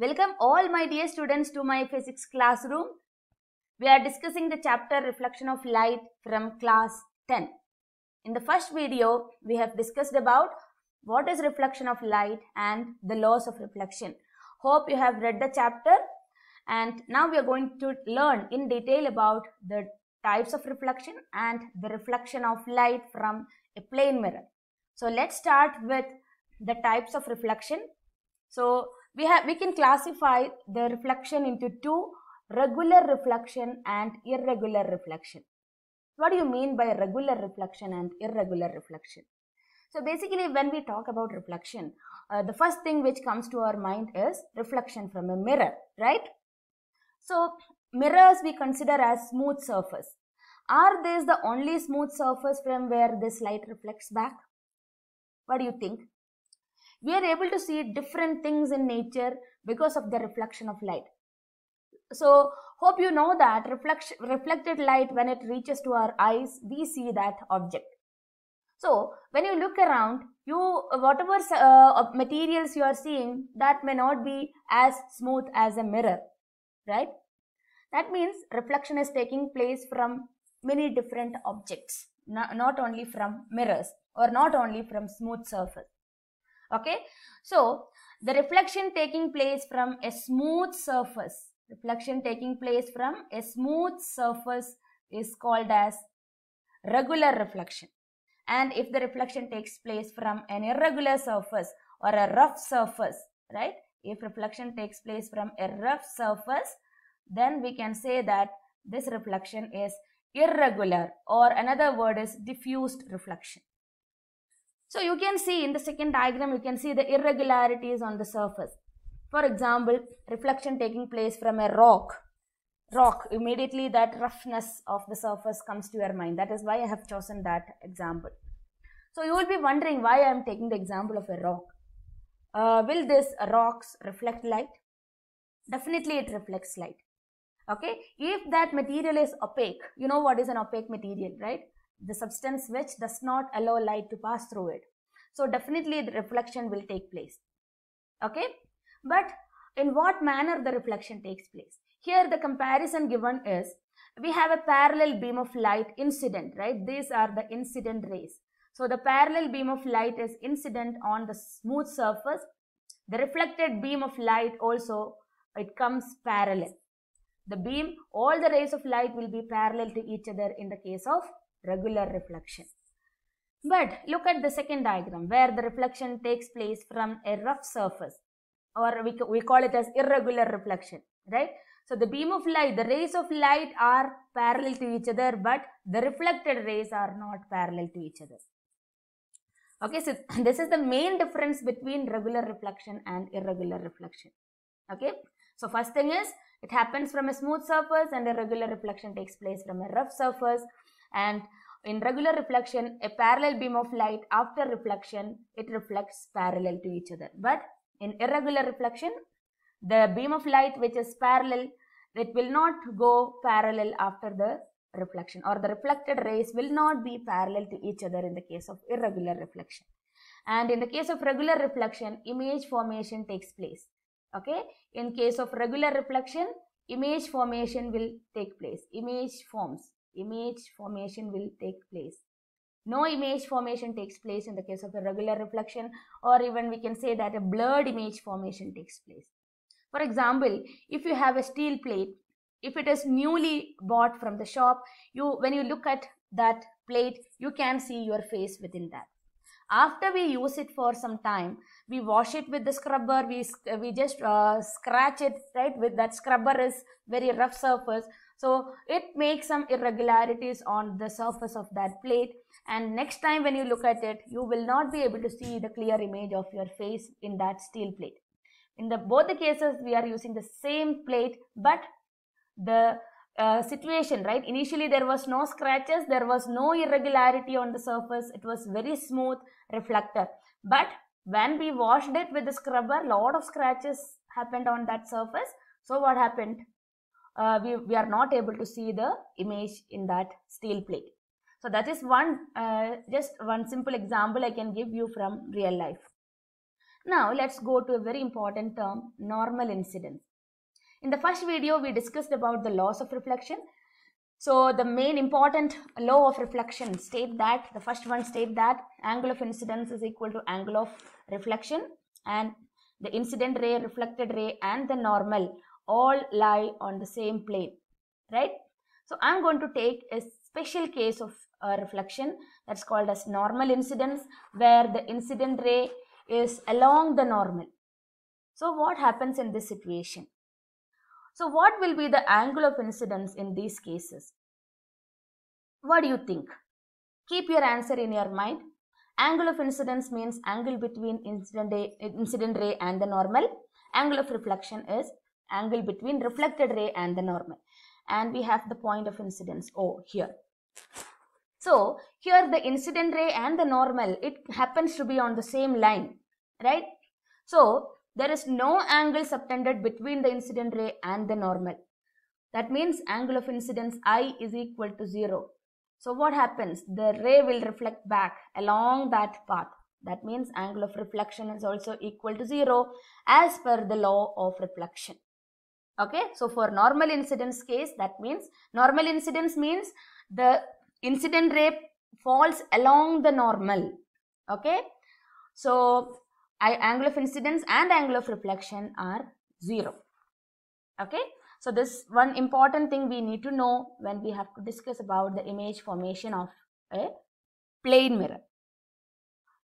Welcome all my dear students to my physics classroom. We are discussing the chapter reflection of light from class 10. In the first video, we have discussed about what is reflection of light and the laws of reflection. Hope you have read the chapter and now we are going to learn in detail about the types of reflection and the reflection of light from a plane mirror. So let's start with the types of reflection. So we have we can classify the reflection into two regular reflection and irregular reflection what do you mean by regular reflection and irregular reflection so basically when we talk about reflection uh, the first thing which comes to our mind is reflection from a mirror right so mirrors we consider as smooth surface are these the only smooth surface from where this light reflects back what do you think we are able to see different things in nature because of the reflection of light so hope you know that reflection reflected light when it reaches to our eyes we see that object so when you look around you whatever uh, materials you are seeing that may not be as smooth as a mirror right that means reflection is taking place from many different objects not only from mirrors or not only from smooth surface okay so the reflection taking place from a smooth surface reflection taking place from a smooth surface is called as regular reflection and if the reflection takes place from an irregular surface or a rough surface right if reflection takes place from a rough surface then we can say that this reflection is irregular or another word is diffused reflection so you can see in the second diagram, you can see the irregularities on the surface. For example, reflection taking place from a rock. Rock, immediately that roughness of the surface comes to your mind. That is why I have chosen that example. So you will be wondering why I am taking the example of a rock. Uh, will this rocks reflect light? Definitely it reflects light. Okay, if that material is opaque, you know what is an opaque material, right? the substance which does not allow light to pass through it. So definitely the reflection will take place. Okay. But in what manner the reflection takes place? Here the comparison given is we have a parallel beam of light incident, right? These are the incident rays. So the parallel beam of light is incident on the smooth surface. The reflected beam of light also, it comes parallel. The beam, all the rays of light will be parallel to each other in the case of regular reflection. But look at the second diagram where the reflection takes place from a rough surface or we, we call it as irregular reflection, right? So the beam of light, the rays of light are parallel to each other but the reflected rays are not parallel to each other. Okay, so this is the main difference between regular reflection and irregular reflection. Okay, so first thing is it happens from a smooth surface and a regular reflection takes place from a rough surface and in regular reflection a parallel beam of light after reflection it reflects parallel to each other but in irregular reflection the beam of light which is parallel it will not go parallel after the reflection or the reflected rays will not be parallel to each other in the case of irregular reflection and in the case of regular reflection image formation takes place okay in case of regular reflection image formation will take place image forms image formation will take place. No image formation takes place in the case of a regular reflection or even we can say that a blurred image formation takes place. For example, if you have a steel plate, if it is newly bought from the shop, you when you look at that plate, you can see your face within that after we use it for some time we wash it with the scrubber we uh, we just uh, scratch it right with that scrubber is very rough surface so it makes some irregularities on the surface of that plate and next time when you look at it you will not be able to see the clear image of your face in that steel plate in the both the cases we are using the same plate but the uh, situation, right? Initially, there was no scratches, there was no irregularity on the surface. It was very smooth reflector. But when we washed it with the scrubber, lot of scratches happened on that surface. So what happened? Uh, we, we are not able to see the image in that steel plate. So that is one, uh, just one simple example I can give you from real life. Now let's go to a very important term, normal incidence. In the first video, we discussed about the laws of reflection. So the main important law of reflection state that, the first one state that angle of incidence is equal to angle of reflection and the incident ray, reflected ray and the normal all lie on the same plane, right? So I'm going to take a special case of a uh, reflection that's called as normal incidence where the incident ray is along the normal. So what happens in this situation? So what will be the angle of incidence in these cases? What do you think? Keep your answer in your mind. Angle of incidence means angle between incident ray, incident ray and the normal. Angle of reflection is angle between reflected ray and the normal. And we have the point of incidence O here. So here the incident ray and the normal, it happens to be on the same line, right? So there is no angle subtended between the incident ray and the normal. That means angle of incidence I is equal to 0. So what happens? The ray will reflect back along that path. That means angle of reflection is also equal to 0 as per the law of reflection. Okay, so for normal incidence case, that means normal incidence means the incident ray falls along the normal. Okay, so angle of incidence and angle of reflection are 0. Okay. So this one important thing we need to know when we have to discuss about the image formation of a plane mirror.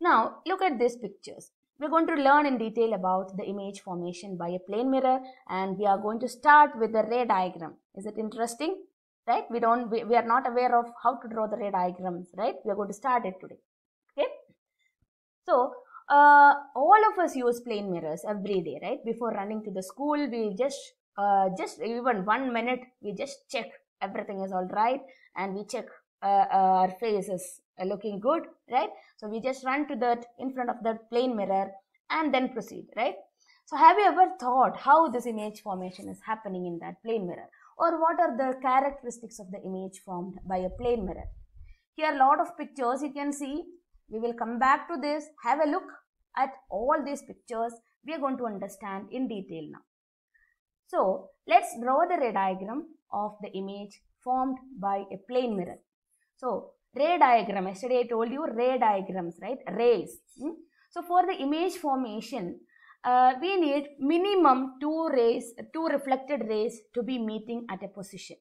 Now look at these pictures. We're going to learn in detail about the image formation by a plane mirror and we are going to start with the ray diagram. Is it interesting? Right? We don't, we, we are not aware of how to draw the ray diagrams, right? We are going to start it today. Okay? So, uh, of us use plane mirrors every day, right? Before running to the school, we just, uh, just even one minute, we just check everything is all right and we check uh, uh, our face is looking good, right? So we just run to that in front of that plane mirror and then proceed, right? So have you ever thought how this image formation is happening in that plane mirror? Or what are the characteristics of the image formed by a plane mirror? Here a lot of pictures you can see. We will come back to this. Have a look at all these pictures we are going to understand in detail now. So let's draw the ray diagram of the image formed by a plane mirror. So ray diagram, yesterday I told you ray diagrams, right? Rays. Hmm? So for the image formation, uh, we need minimum two rays, two reflected rays to be meeting at a position.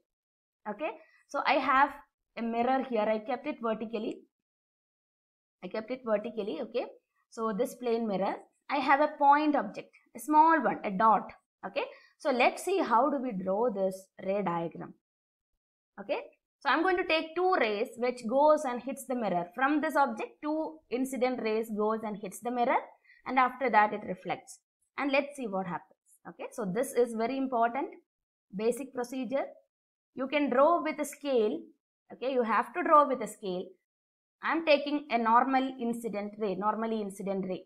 Okay. So I have a mirror here. I kept it vertically. I kept it vertically. Okay. So this plane mirror, I have a point object, a small one, a dot. Okay. So let's see how do we draw this ray diagram. Okay. So I'm going to take two rays which goes and hits the mirror. From this object, two incident rays goes and hits the mirror and after that it reflects. And let's see what happens. Okay. So this is very important basic procedure. You can draw with a scale. Okay. You have to draw with a scale I am taking a normal incident ray, normally incident ray.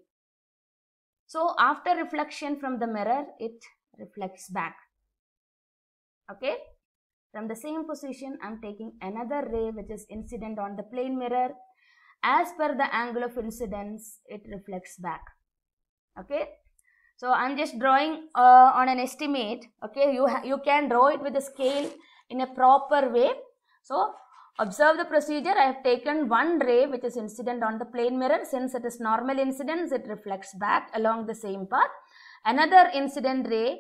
So after reflection from the mirror, it reflects back. Okay. From the same position, I am taking another ray which is incident on the plane mirror. As per the angle of incidence, it reflects back. Okay. So I'm just drawing uh, on an estimate. Okay, you you can draw it with a scale in a proper way. So Observe the procedure. I have taken one ray which is incident on the plane mirror. Since it is normal incidence, it reflects back along the same path. Another incident ray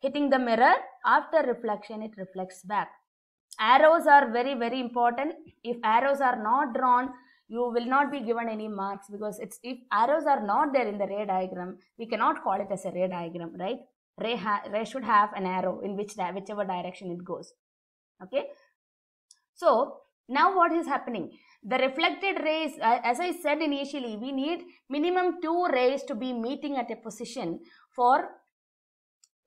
hitting the mirror. After reflection, it reflects back. Arrows are very, very important. If arrows are not drawn, you will not be given any marks because it's if arrows are not there in the ray diagram, we cannot call it as a ray diagram, right? Ray, ray should have an arrow in which whichever direction it goes. Okay. So, now what is happening? The reflected rays, uh, as I said initially, we need minimum two rays to be meeting at a position for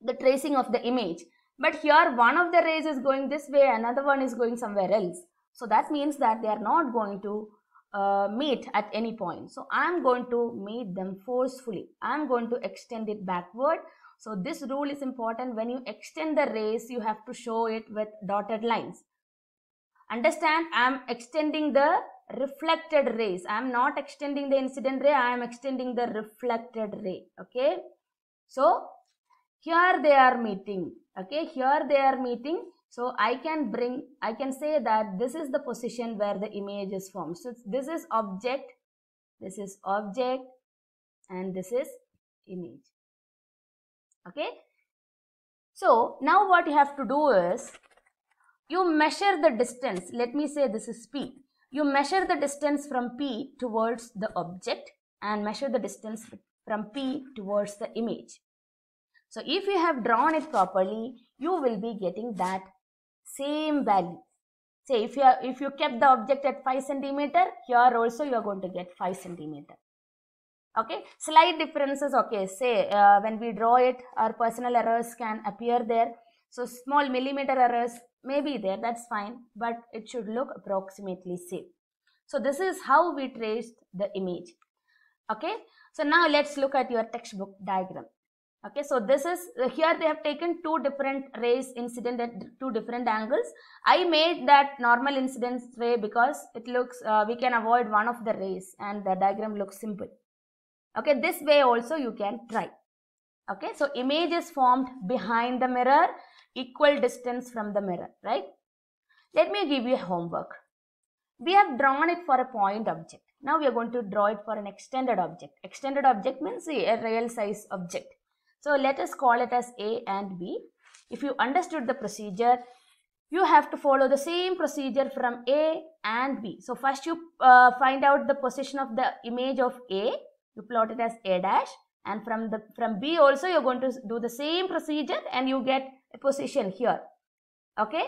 the tracing of the image. But here one of the rays is going this way, another one is going somewhere else. So that means that they are not going to uh, meet at any point. So I am going to meet them forcefully. I am going to extend it backward. So this rule is important. When you extend the rays, you have to show it with dotted lines. Understand, I am extending the reflected rays. I am not extending the incident ray, I am extending the reflected ray. Okay. So, here they are meeting. Okay, here they are meeting. So, I can bring, I can say that this is the position where the image is formed. So, this is object, this is object and this is image. Okay. So, now what you have to do is, you measure the distance. Let me say this is P. You measure the distance from P towards the object and measure the distance from P towards the image. So if you have drawn it properly, you will be getting that same value. Say if you are, if you kept the object at 5 centimeter, here also you are going to get 5 centimeter. Okay, slight differences. Okay, say uh, when we draw it, our personal errors can appear there. So small millimeter errors may be there, that's fine, but it should look approximately same. So this is how we traced the image. Okay, so now let's look at your textbook diagram. Okay, so this is uh, here they have taken two different rays incident at two different angles. I made that normal incidence ray because it looks uh, we can avoid one of the rays and the diagram looks simple. Okay, this way also you can try. Okay, so image is formed behind the mirror equal distance from the mirror, right? Let me give you a homework. We have drawn it for a point object. Now we are going to draw it for an extended object. Extended object means a real size object. So let us call it as A and B. If you understood the procedure, you have to follow the same procedure from A and B. So first you uh, find out the position of the image of A. You plot it as A dash and from the from B also you're going to do the same procedure and you get position here okay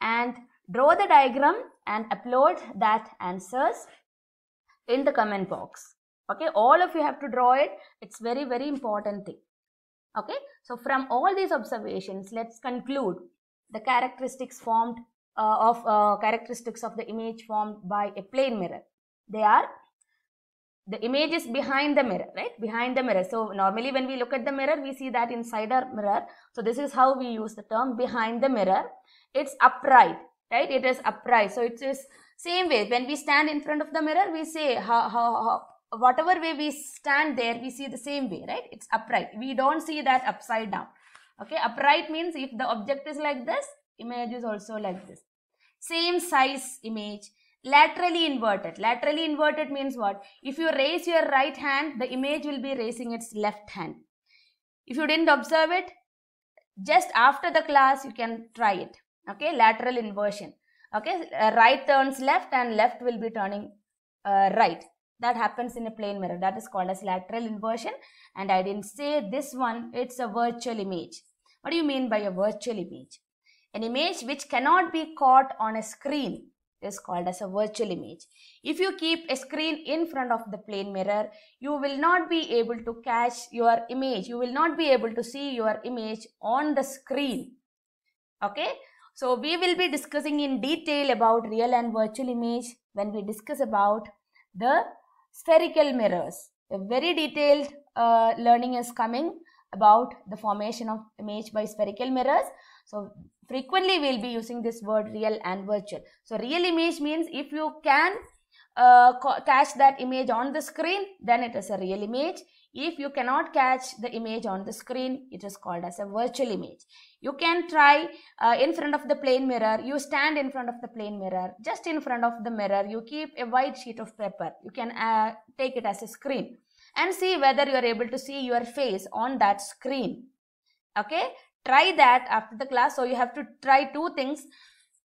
and draw the diagram and upload that answers in the comment box okay all of you have to draw it it's very very important thing okay so from all these observations let's conclude the characteristics formed uh, of uh, characteristics of the image formed by a plane mirror they are the image is behind the mirror, right? Behind the mirror. So normally when we look at the mirror, we see that inside our mirror. So this is how we use the term behind the mirror. It's upright, right? It is upright. So it is same way. When we stand in front of the mirror, we say how, how, how whatever way we stand there, we see the same way, right? It's upright. We don't see that upside down. Okay, upright means if the object is like this, image is also like this. Same size image, laterally inverted. Laterally inverted means what? If you raise your right hand, the image will be raising its left hand. If you didn't observe it, just after the class, you can try it. Okay, lateral inversion. Okay, uh, right turns left and left will be turning uh, right. That happens in a plane mirror. That is called as lateral inversion. And I didn't say this one, it's a virtual image. What do you mean by a virtual image? An image which cannot be caught on a screen is called as a virtual image. If you keep a screen in front of the plane mirror, you will not be able to catch your image. You will not be able to see your image on the screen. Okay. So we will be discussing in detail about real and virtual image when we discuss about the spherical mirrors. A very detailed uh, learning is coming about the formation of image by spherical mirrors. So frequently we'll be using this word real and virtual. So real image means if you can uh, catch that image on the screen, then it is a real image. If you cannot catch the image on the screen, it is called as a virtual image. You can try uh, in front of the plane mirror. You stand in front of the plane mirror. Just in front of the mirror, you keep a white sheet of paper. You can uh, take it as a screen and see whether you are able to see your face on that screen. Okay try that after the class. So you have to try two things.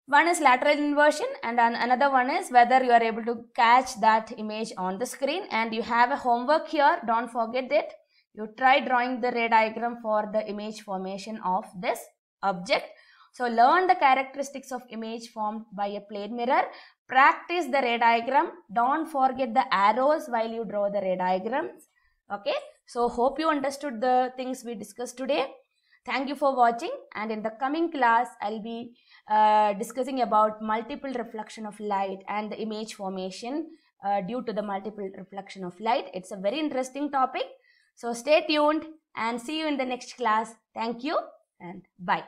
One is lateral inversion and another one is whether you are able to catch that image on the screen and you have a homework here. Don't forget that. You try drawing the ray diagram for the image formation of this object. So learn the characteristics of image formed by a plane mirror. Practice the ray diagram. Don't forget the arrows while you draw the ray diagrams. Okay. So hope you understood the things we discussed today. Thank you for watching and in the coming class, I'll be uh, discussing about multiple reflection of light and the image formation uh, due to the multiple reflection of light. It's a very interesting topic. So stay tuned and see you in the next class. Thank you and bye.